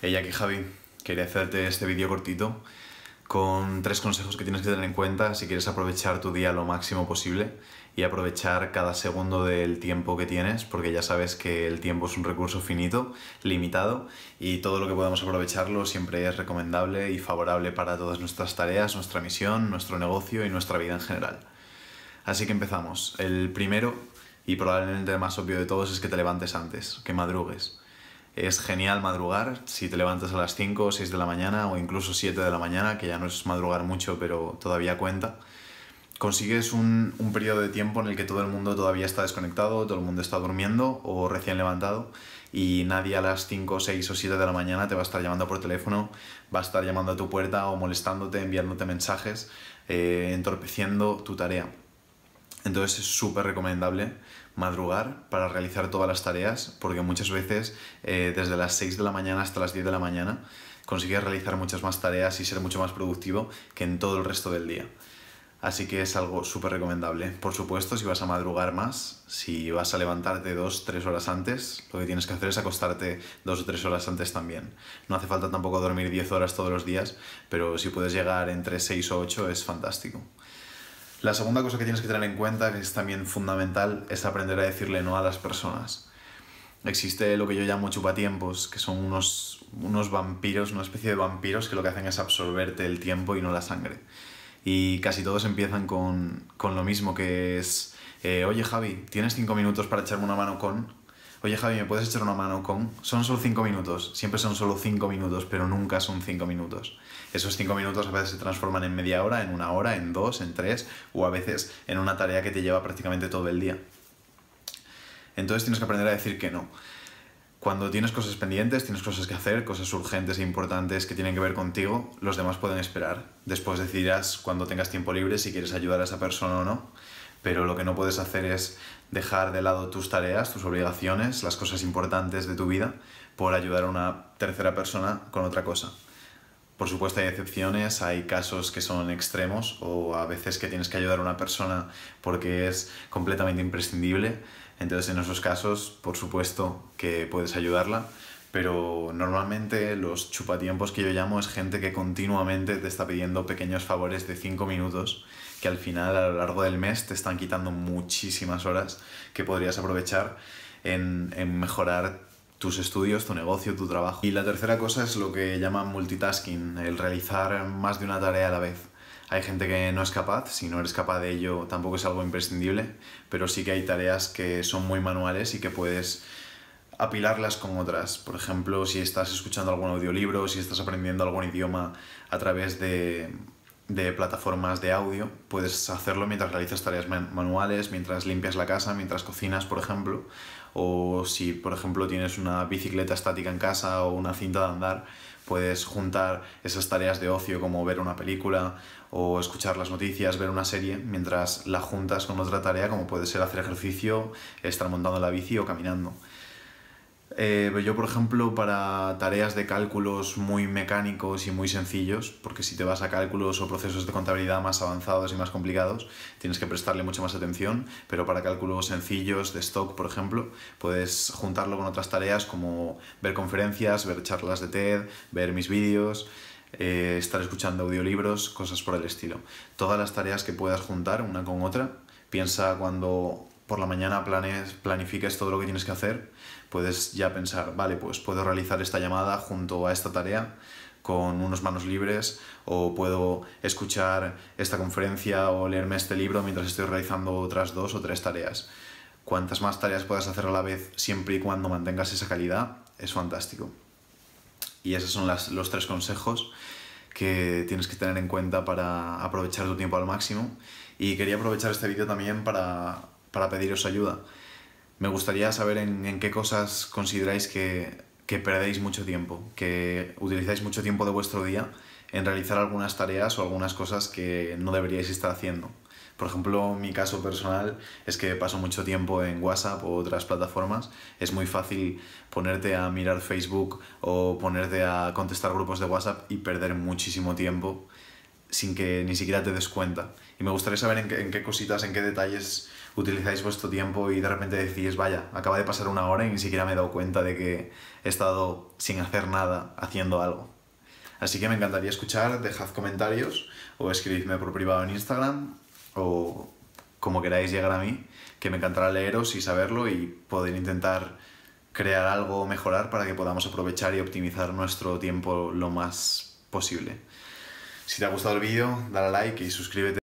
Ella aquí Javi, quería hacerte este vídeo cortito con tres consejos que tienes que tener en cuenta si quieres aprovechar tu día lo máximo posible y aprovechar cada segundo del tiempo que tienes, porque ya sabes que el tiempo es un recurso finito, limitado, y todo lo que podamos aprovecharlo siempre es recomendable y favorable para todas nuestras tareas, nuestra misión, nuestro negocio y nuestra vida en general. Así que empezamos. El primero, y probablemente el más obvio de todos, es que te levantes antes, que madrugues. Es genial madrugar si te levantas a las 5 o 6 de la mañana o incluso 7 de la mañana, que ya no es madrugar mucho, pero todavía cuenta. Consigues un, periodo de tiempo en el que todo el mundo todavía está desconectado, todo el mundo está durmiendo o recién levantado y nadie a las 5, 6 o 7 de la mañana te va a estar llamando por teléfono, va a estar llamando a tu puerta o molestándote, enviándote mensajes, eh, entorpeciendo tu tarea. Entonces es súper recomendable madrugar para realizar todas las tareas, porque muchas veces eh, desde las 6 de la mañana hasta las 10 de la mañana consigues realizar muchas más tareas y ser mucho más productivo que en todo el resto del día. Así que es algo súper recomendable. Por supuesto, si vas a madrugar más, si vas a levantarte dos, tres horas antes, lo que tienes que hacer es acostarte dos o tres horas antes también. No hace falta tampoco dormir 10 horas todos los días, pero si puedes llegar entre 6 o 8 es fantástico. La segunda cosa que tienes que tener en cuenta, que es también fundamental, es aprender a decirle no a las personas. Existe lo que yo llamo chupatiempos, que son unos, unos vampiros, una especie de vampiros que lo que hacen es absorberte el tiempo y no la sangre. Y casi todos empiezan con, lo mismo, que es, eh, oye Javi, ¿tienes cinco minutos para echarme una mano con? oye Javi, ¿me puedes echar una mano con? Son solo cinco minutos, siempre son solo cinco minutos, pero nunca son cinco minutos. Esos cinco minutos a veces se transforman en media hora, en una hora, en dos, en tres, o a veces en una tarea que te lleva prácticamente todo el día. Entonces tienes que aprender a decir que no. Cuando tienes cosas pendientes, tienes cosas que hacer, cosas urgentes e importantes que tienen que ver contigo, los demás pueden esperar. Después decidirás cuando tengas tiempo libre si quieres ayudar a esa persona o no pero lo que no puedes hacer es dejar de lado tus tareas, tus obligaciones, las cosas importantes de tu vida por ayudar a una tercera persona con otra cosa. Por supuesto hay excepciones, hay casos que son extremos o a veces que tienes que ayudar a una persona porque es completamente imprescindible. Entonces en esos casos, por supuesto que puedes ayudarla, pero normalmente los chupatiempos que yo llamo es gente que continuamente te está pidiendo pequeños favores de cinco minutos que al final a lo largo del mes te están quitando muchísimas horas que podrías aprovechar en, mejorar tus estudios, tu negocio, tu trabajo. Y la tercera cosa es lo que llaman multitasking, el realizar más de una tarea a la vez. Hay gente que no es capaz, si no eres capaz de ello tampoco es algo imprescindible, pero sí que hay tareas que son muy manuales y que puedes apilarlas con otras. Por ejemplo, si estás escuchando algún audiolibro, si estás aprendiendo algún idioma a través de de plataformas de audio, puedes hacerlo mientras realizas tareas manuales, mientras limpias la casa, mientras cocinas, por ejemplo, o si, por ejemplo, tienes una bicicleta estática en casa o una cinta de andar, puedes juntar esas tareas de ocio como ver una película o escuchar las noticias, ver una serie, mientras la juntas con otra tarea como puede ser hacer ejercicio, estar montando la bici o caminando. Eh, yo, por ejemplo, para tareas de cálculos muy mecánicos y muy sencillos, porque si te vas a cálculos o procesos de contabilidad más avanzados y más complicados, tienes que prestarle mucha más atención, pero para cálculos sencillos de stock, por ejemplo, puedes juntarlo con otras tareas como ver conferencias, ver charlas de TED, ver mis vídeos, eh, estar escuchando audiolibros, cosas por el estilo. Todas las tareas que puedas juntar una con otra, piensa cuando por la mañana planes, planifiques todo lo que tienes que hacer, puedes ya pensar, vale, pues puedo realizar esta llamada junto a esta tarea con unos manos libres o puedo escuchar esta conferencia o leerme este libro mientras estoy realizando otras dos o tres tareas. Cuantas más tareas puedas hacer a la vez siempre y cuando mantengas esa calidad, es fantástico. Y esos son los tres consejos que tienes que tener en cuenta para aprovechar tu tiempo al máximo. Y quería aprovechar este vídeo también para para pediros ayuda. Me gustaría saber en, qué cosas consideráis que, que, perdéis mucho tiempo, que utilizáis mucho tiempo de vuestro día en realizar algunas tareas o algunas cosas que no deberíais estar haciendo. Por ejemplo, mi caso personal es que paso mucho tiempo en WhatsApp o otras plataformas. Es muy fácil ponerte a mirar Facebook o ponerte a contestar grupos de WhatsApp y perder muchísimo tiempo sin que ni siquiera te des cuenta. Y me gustaría saber en qué, cositas, en qué detalles utilizáis vuestro tiempo y de repente decís, vaya, acaba de pasar una hora y ni siquiera me he dado cuenta de que he estado sin hacer nada, haciendo algo. Así que me encantaría escuchar, dejad comentarios o escribidme por privado en Instagram o como queráis llegar a mí, que me encantará leeros y saberlo y poder intentar crear algo o mejorar para que podamos aprovechar y optimizar nuestro tiempo lo más posible. Si te ha gustado el vídeo, dale like y suscríbete.